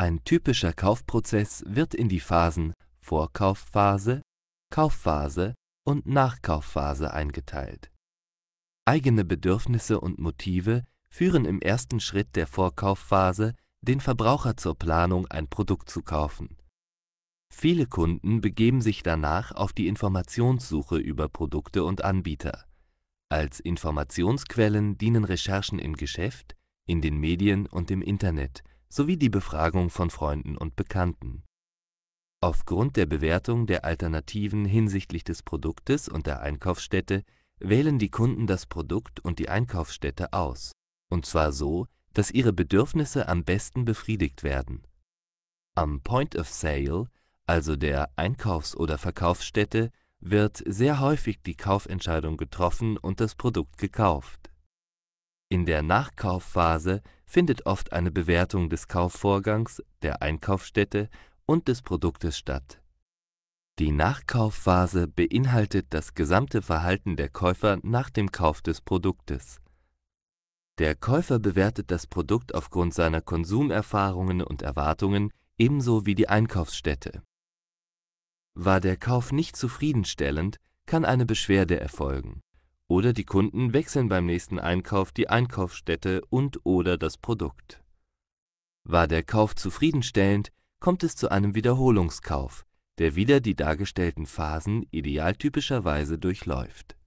Ein typischer Kaufprozess wird in die Phasen Vorkaufphase, Kaufphase und Nachkaufphase eingeteilt. Eigene Bedürfnisse und Motive führen im ersten Schritt der Vorkaufphase den Verbraucher zur Planung, ein Produkt zu kaufen. Viele Kunden begeben sich danach auf die Informationssuche über Produkte und Anbieter. Als Informationsquellen dienen Recherchen im Geschäft, in den Medien und im Internet – sowie die Befragung von Freunden und Bekannten. Aufgrund der Bewertung der Alternativen hinsichtlich des Produktes und der Einkaufsstätte wählen die Kunden das Produkt und die Einkaufsstätte aus, und zwar so, dass ihre Bedürfnisse am besten befriedigt werden. Am Point of Sale, also der Einkaufs- oder Verkaufsstätte, wird sehr häufig die Kaufentscheidung getroffen und das Produkt gekauft. In der Nachkaufphase findet oft eine Bewertung des Kaufvorgangs, der Einkaufsstätte und des Produktes statt. Die Nachkaufphase beinhaltet das gesamte Verhalten der Käufer nach dem Kauf des Produktes. Der Käufer bewertet das Produkt aufgrund seiner Konsumerfahrungen und Erwartungen ebenso wie die Einkaufsstätte. War der Kauf nicht zufriedenstellend, kann eine Beschwerde erfolgen oder die Kunden wechseln beim nächsten Einkauf die Einkaufsstätte und/oder das Produkt. War der Kauf zufriedenstellend, kommt es zu einem Wiederholungskauf, der wieder die dargestellten Phasen idealtypischerweise durchläuft